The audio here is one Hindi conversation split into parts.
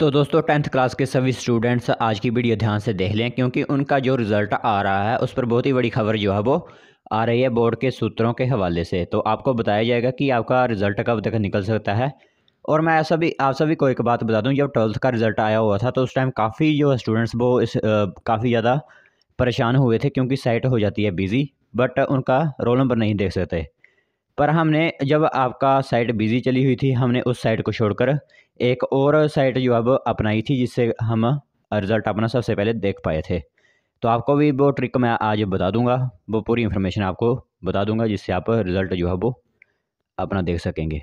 तो दोस्तों टेंथ क्लास के सभी स्टूडेंट्स आज की वीडियो ध्यान से देख लें क्योंकि उनका जो रिज़ल्ट आ रहा है उस पर बहुत ही बड़ी खबर जो है वो आ रही है बोर्ड के सूत्रों के हवाले से तो आपको बताया जाएगा कि आपका रिज़ल्ट कब तक निकल सकता है और मैं ऐसा भी आप सभी को एक बात बता दूं जब ट्वेल्थ का रिज़ल्ट आया हुआ था तो उस टाइम काफ़ी जो स्टूडेंट्स वो इस काफ़ी ज़्यादा परेशान हुए थे क्योंकि साइट हो जाती है बिज़ी बट उनका रोल नंबर नहीं देख सकते पर हमने जब आपका साइट बिज़ी चली हुई थी हमने उस साइट को छोड़कर एक और साइट जो अब अपनाई थी जिससे हम रिज़ल्ट अपना सबसे पहले देख पाए थे तो आपको भी वो ट्रिक मैं आज बता दूंगा वो पूरी इन्फॉर्मेशन आपको बता दूंगा जिससे आप रिज़ल्ट जो है वो अपना देख सकेंगे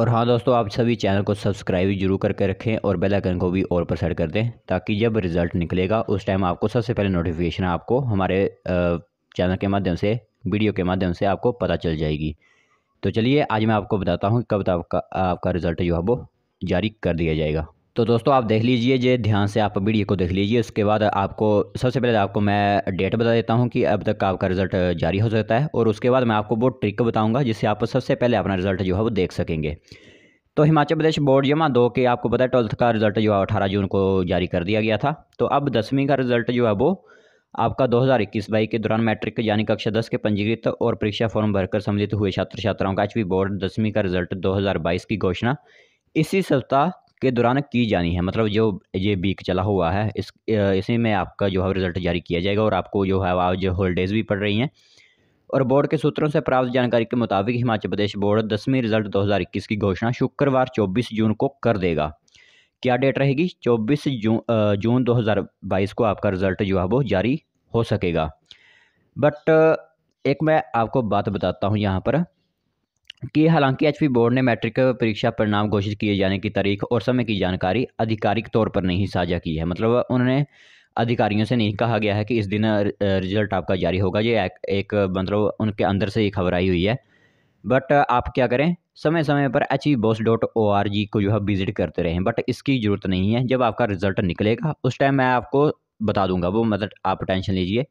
और हाँ दोस्तों आप सभी चैनल को सब्सक्राइब जरूर करके रखें और बेल आइकन को भी और पर सेट कर दें ताकि जब रिज़ल्ट निकलेगा उस टाइम आपको सबसे पहले नोटिफिकेशन आपको हमारे चैनल के माध्यम से वीडियो के माध्यम से आपको पता चल जाएगी तो चलिए आज मैं आपको बताता हूँ कब तक आपका आपका रिज़ल्ट जो है वो जारी कर दिया जाएगा तो दोस्तों आप देख लीजिए जे ध्यान से आप वीडियो को देख लीजिए उसके बाद आपको सबसे पहले आपको मैं डेट बता देता हूं कि अब तक आपका रिज़ल्ट जारी हो सकता है और उसके बाद मैं आपको वो ट्रिक बताऊंगा जिससे आप सबसे पहले अपना रिज़ल्ट जो है वो देख सकेंगे तो हिमाचल प्रदेश बोर्ड जमा दो के आपको पता है ट्वेल्थ का रिज़ल्ट जो है अठारह जून को जारी कर दिया गया था तो अब दसवीं का रिज़ल्ट जो है वो आपका 2021 बाई के दौरान मैट्रिक यानी कक्षा 10 के पंजीकृत और परीक्षा फॉर्म भरकर सम्मिलित हुए छात्र छात्राओं का एचवी बोर्ड दसवीं का रिजल्ट 2022 की घोषणा इसी सप्ताह के दौरान की जानी है मतलब जो ये वीक चला हुआ है इस इसी में आपका जो है रिजल्ट जारी किया जाएगा और आपको जो है आज होलीडेज भी पड़ रही हैं और बोर्ड के सूत्रों से प्राप्त जानकारी के मुताबिक हिमाचल प्रदेश बोर्ड दसवीं रिजल्ट दो की घोषणा शुक्रवार चौबीस जून को कर देगा क्या डेट रहेगी 24 जून जून 2022 को आपका रिज़ल्ट जो है वो जारी हो सकेगा बट एक मैं आपको बात बताता हूँ यहाँ पर कि हालांकि पी बोर्ड ने मैट्रिक परीक्षा परिणाम घोषित किए जाने की तारीख और समय की जानकारी आधिकारिक तौर पर नहीं साझा की है मतलब उन्होंने अधिकारियों से नहीं कहा गया है कि इस दिन रिजल्ट आपका जारी होगा ये एक, एक मतलब उनके अंदर से ही खबर आई हुई है बट आप क्या करें समय समय पर H E BOSE dot O R G को जो है विज़िट करते रहें बट इसकी ज़रूरत नहीं है जब आपका रिज़ल्ट निकलेगा उस टाइम मैं आपको बता दूंगा वो मतलब आप टेंशन लीजिए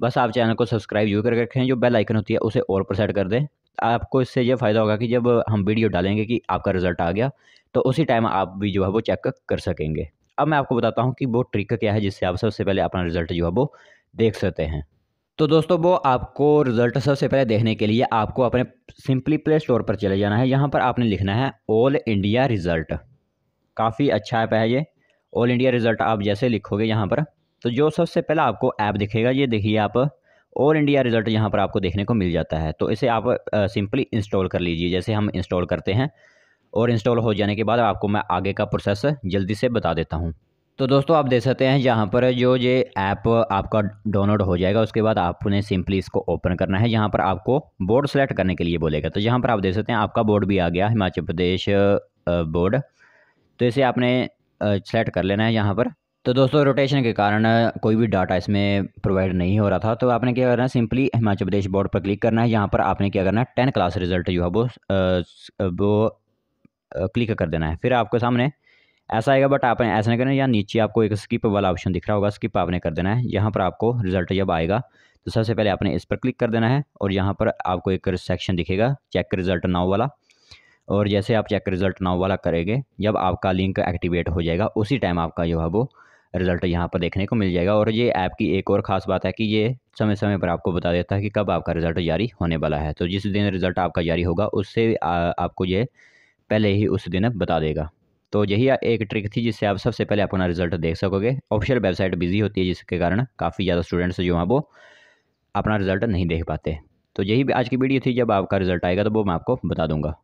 बस आप चैनल को सब्सक्राइब जरूर करके रखें जो बेल आइकन होती है उसे और पर सेट कर दें आपको इससे यह फ़ायदा होगा कि जब हम वीडियो डालेंगे कि आपका रिज़ल्ट आ गया तो उसी टाइम आप भी जो है वो चेक कर सकेंगे अब मैं आपको बताता हूँ कि वो ट्रिक क्या है जिससे आप सबसे पहले अपना रिज़ल्ट जो है वो देख सकते हैं तो दोस्तों वो आपको रिज़ल्ट सबसे पहले देखने के लिए आपको अपने सिंपली प्ले स्टोर पर चले जाना है यहाँ पर आपने लिखना है ऑल इंडिया रिज़ल्ट काफ़ी अच्छा ऐप है ये ऑल इंडिया रिज़ल्ट आप जैसे लिखोगे यहाँ पर तो जो सबसे पहला आपको ऐप दिखेगा ये देखिए आप ऑल इंडिया रिज़ल्ट यहाँ पर आपको देखने को मिल जाता है तो इसे आप सिंपली इंस्टॉल कर लीजिए जैसे हम इंस्टॉल करते हैं और इंस्टॉल हो जाने के बाद आपको मैं आगे का प्रोसेस जल्दी से बता देता हूँ तो दोस्तों आप देख सकते हैं यहाँ पर जो ये ऐप आपका डाउनलोड हो जाएगा उसके बाद आपने सिंपली इसको ओपन करना है यहाँ पर आपको बोर्ड सेलेक्ट करने के लिए बोलेगा तो यहाँ पर आप देख सकते हैं आपका बोर्ड भी आ गया हिमाचल प्रदेश बोर्ड तो इसे आपने सेलेक्ट कर लेना है यहाँ पर तो दोस्तों रोटेशन के कारण कोई भी डाटा इसमें प्रोवाइड नहीं हो रहा था तो आपने क्या करना है सिंपली हिमाचल प्रदेश बोर्ड पर क्लिक करना है यहाँ पर आपने क्या करना है टेन क्लास रिजल्ट जो है वो वो क्लिक कर देना है फिर आपके सामने ऐसा आएगा बट आपने ऐसा नहीं करना यहाँ नीचे आपको एक स्किप वाला ऑप्शन दिख रहा होगा स्किप आपने कर देना है यहाँ पर आपको रिजल्ट जब आएगा तो सबसे पहले आपने इस पर क्लिक कर देना है और यहाँ पर आपको एक सेक्शन दिखेगा चेक रिज़ल्ट नाव वाला और जैसे आप चेक रिज़ल्ट नाव वाला करेंगे जब आपका लिंक एक्टिवेट हो जाएगा उसी टाइम आपका जो है वो रिज़ल्ट यहाँ पर देखने को मिल जाएगा और ये ऐप की एक और ख़ास बात है कि ये समय समय पर आपको बता देता है कि कब आपका रिज़ल्ट जारी होने वाला है तो जिस दिन रिज़ल्ट आपका जारी होगा उससे आपको ये पहले ही उस दिन बता देगा तो यही एक ट्रिक थी जिससे आप सबसे पहले अपना रिजल्ट देख सकोगे ऑफिशियल वेबसाइट बिजी होती है जिसके कारण काफ़ी ज़्यादा स्टूडेंट्स जो हैं वो अपना रिजल्ट नहीं देख पाते तो यही आज की वीडियो थी जब आपका रिजल्ट आएगा तो वो मैं आपको बता दूंगा